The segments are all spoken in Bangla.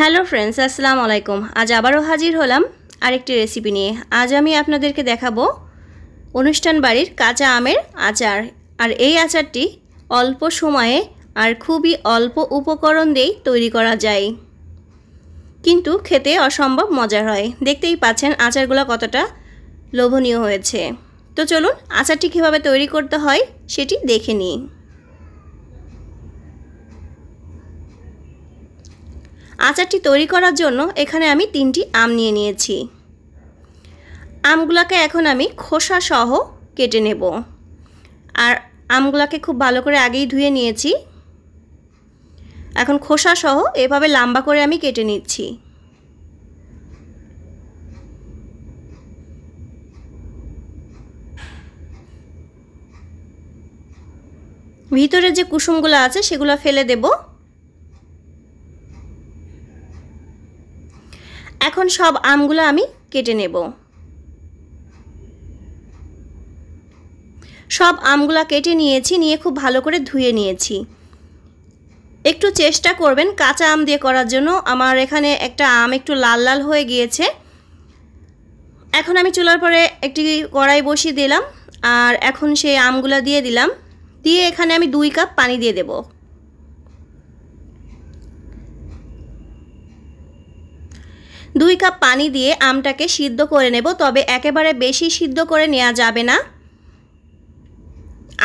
হ্যালো ফ্রেন্ডস আসসালামু আলাইকুম আজ আবারও হাজির হলাম আরেকটি রেসিপি নিয়ে আজ আমি আপনাদেরকে দেখাবো অনুষ্ঠান বাড়ির কাঁচা আমের আচার আর এই আচারটি অল্প সময়ে আর খুবই অল্প উপকরণ দিয়েই তৈরি করা যায় কিন্তু খেতে অসম্ভব মজার হয় দেখতেই পাচ্ছেন আচারগুলো কতটা লোভনীয় হয়েছে তো চলুন আচারটি কীভাবে তৈরি করতে হয় সেটি দেখে নিই আচারটি তৈরি করার জন্য এখানে আমি তিনটি আম নিয়ে নিয়েছি আমগুলাকে এখন আমি খোসা সহ কেটে নেব আর আমগুলাকে খুব ভালো করে আগেই ধুয়ে নিয়েছি এখন খোসা সহ এভাবে লম্বা করে আমি কেটে নিচ্ছি ভিতরে যে কুসুমগুলো আছে সেগুলো ফেলে দেবো এখন সব আমগুলো আমি কেটে নেব সব আমগুলো কেটে নিয়েছি নিয়ে খুব ভালো করে ধুয়ে নিয়েছি একটু চেষ্টা করবেন কাঁচা আম দিয়ে করার জন্য আমার এখানে একটা আম একটু লাল লাল হয়ে গিয়েছে এখন আমি চুলার পরে একটি কড়াই বসিয়ে দিলাম আর এখন সেই আমগুলা দিয়ে দিলাম দিয়ে এখানে আমি দুই কাপ পানি দিয়ে দেবো দুই কাপ পানি দিয়ে আমটাকে সিদ্ধ করে নেব তবে একেবারে বেশি সিদ্ধ করে নেওয়া যাবে না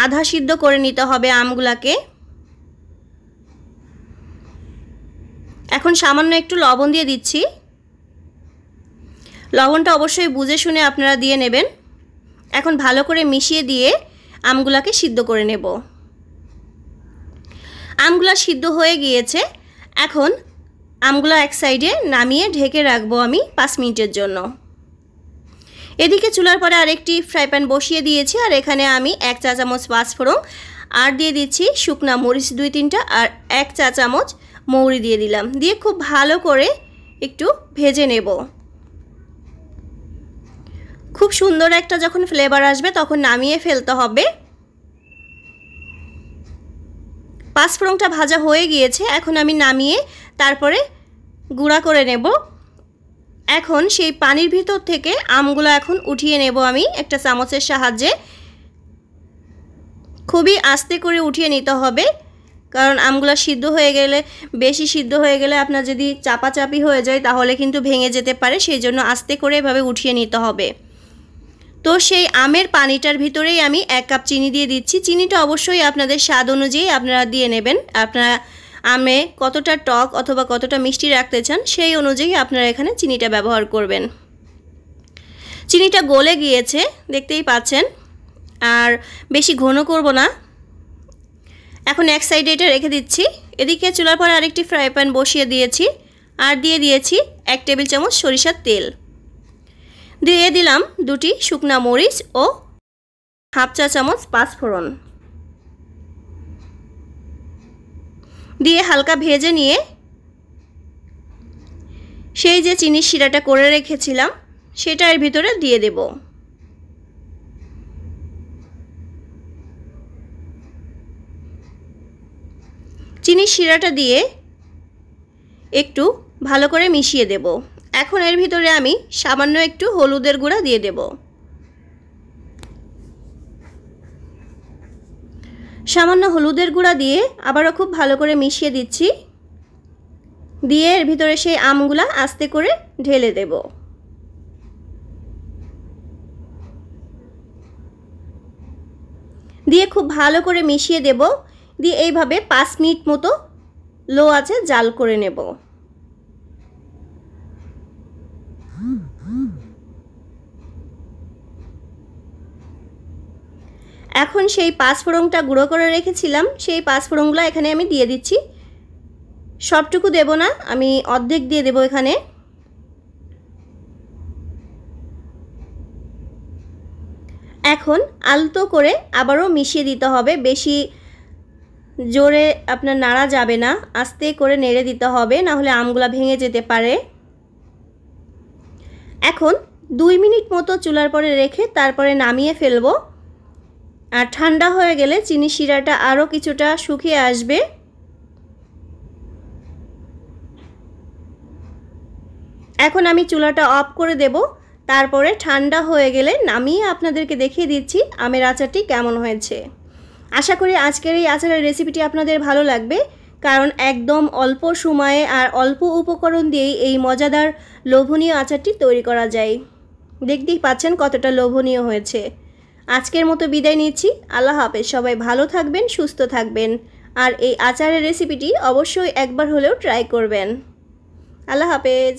আধা সিদ্ধ করে নিতে হবে আমগুলাকে এখন সামান্য একটু লবণ দিয়ে দিচ্ছি লবণটা অবশ্যই বুঝে শুনে আপনারা দিয়ে নেবেন এখন ভালো করে মিশিয়ে দিয়ে আমগুলাকে সিদ্ধ করে নেব আমগুলা সিদ্ধ হয়ে গিয়েছে এখন আমগুলো এক সাইডে নামিয়ে ঢেকে রাখবো আমি পাঁচ মিনিটের জন্য এদিকে চুলার পরে আরেকটি ফ্রাই প্যান বসিয়ে দিয়েছি আর এখানে আমি এক চা চামচ পাঁচফোড়ন আর দিয়ে দিচ্ছি শুকনা মরিচ দুই তিনটা আর এক চা চামচ মৌরি দিয়ে দিলাম দিয়ে খুব ভালো করে একটু ভেজে নেব খুব সুন্দর একটা যখন ফ্লেভার আসবে তখন নামিয়ে ফেলতে হবে পাঁচফোড়নটা ভাজা হয়ে গিয়েছে এখন আমি নামিয়ে তারপরে গুঁড়া করে নেব এখন সেই পানির ভিতর থেকে আমগুলো এখন উঠিয়ে নেব আমি একটা চামচের সাহায্যে খুবই আস্তে করে উঠিয়ে নিতে হবে কারণ আমগুলো সিদ্ধ হয়ে গেলে বেশি সিদ্ধ হয়ে গেলে আপনার যদি চাপাচাপি হয়ে যায় তাহলে কিন্তু ভেঙে যেতে পারে সেই জন্য আস্তে করে এভাবে উঠিয়ে নিতে হবে তো সেই আমের পানিটার ভিতরেই আমি এক কাপ চিনি দিয়ে দিচ্ছি চিনিটা অবশ্যই আপনাদের স্বাদ অনুযায়ী আপনারা দিয়ে নেবেন আপনারা আমে কতটা টক অথবা কতটা মিষ্টি রাখতে চান সেই অনুযায়ী আপনারা এখানে চিনিটা ব্যবহার করবেন চিনিটা গলে গিয়েছে দেখতেই পাচ্ছেন আর বেশি ঘন করব না এখন এক সাইডে এটা রেখে দিচ্ছি এদিকে চুলার পরে আরেকটি ফ্রাই প্যান বসিয়ে দিয়েছি আর দিয়ে দিয়েছি এক টেবিল চামচ সরিষার তেল দিয়ে দিলাম দুটি শুকনা মরিচ ও হাফ চা চামচ পাঁচফোড়ন দিয়ে হালকা ভেজে নিয়ে সেই যে চিনির শিরাটা করে রেখেছিলাম সেটা এর ভিতরে দিয়ে দেব চিনির শিরাটা দিয়ে একটু ভালো করে মিশিয়ে দেব এখন এর ভিতরে আমি সামান্য একটু হলুদের গুঁড়া দিয়ে দেবো সামান্য হলুদের গুঁড়া দিয়ে আবারও খুব ভালো করে মিশিয়ে দিচ্ছি দিয়ে এর ভিতরে সেই আমগুলা আস্তে করে ঢেলে দেব দিয়ে খুব ভালো করে মিশিয়ে দেব দিয়ে এইভাবে পাঁচ মিনিট মতো লো আছে জাল করে নেব এখন সেই পাঁচফোড়নটা গুঁড়ো করে রেখেছিলাম সেই পাঁচফোড়নগুলো এখানে আমি দিয়ে দিচ্ছি সবটুকু দেব না আমি অর্ধেক দিয়ে দেব এখানে এখন আলতো করে আবারও মিশিয়ে দিতে হবে বেশি জোরে আপনার নাড়া যাবে না আস্তে করে নেড়ে দিতে হবে না হলে আমগুলা ভেঙে যেতে পারে এখন দুই মিনিট মতো চুলার পরে রেখে তারপরে নামিয়ে ফেলবো আর ঠান্ডা হয়ে গেলে চিনি শিরাটা আরও কিছুটা শুকিয়ে আসবে এখন আমি চুলাটা অফ করে দেব তারপরে ঠান্ডা হয়ে গেলে নামিয়ে আপনাদেরকে দেখিয়ে দিচ্ছি আমের আচারটি কেমন হয়েছে আশা করি আজকের এই আচারের রেসিপিটি আপনাদের ভালো লাগবে কারণ একদম অল্প সময়ে আর অল্প উপকরণ দিয়েই এই মজাদার লোভনীয় আচারটি তৈরি করা যায় দেখতেই পাচ্ছেন কতটা লোভনীয় হয়েছে আজকের মতো বিদায় নিচ্ছি আল্লাহ হাফেজ সবাই ভালো থাকবেন সুস্থ থাকবেন আর এই আচারের রেসিপিটি অবশ্যই একবার হলেও ট্রাই করবেন আল্লাহ হাফেজ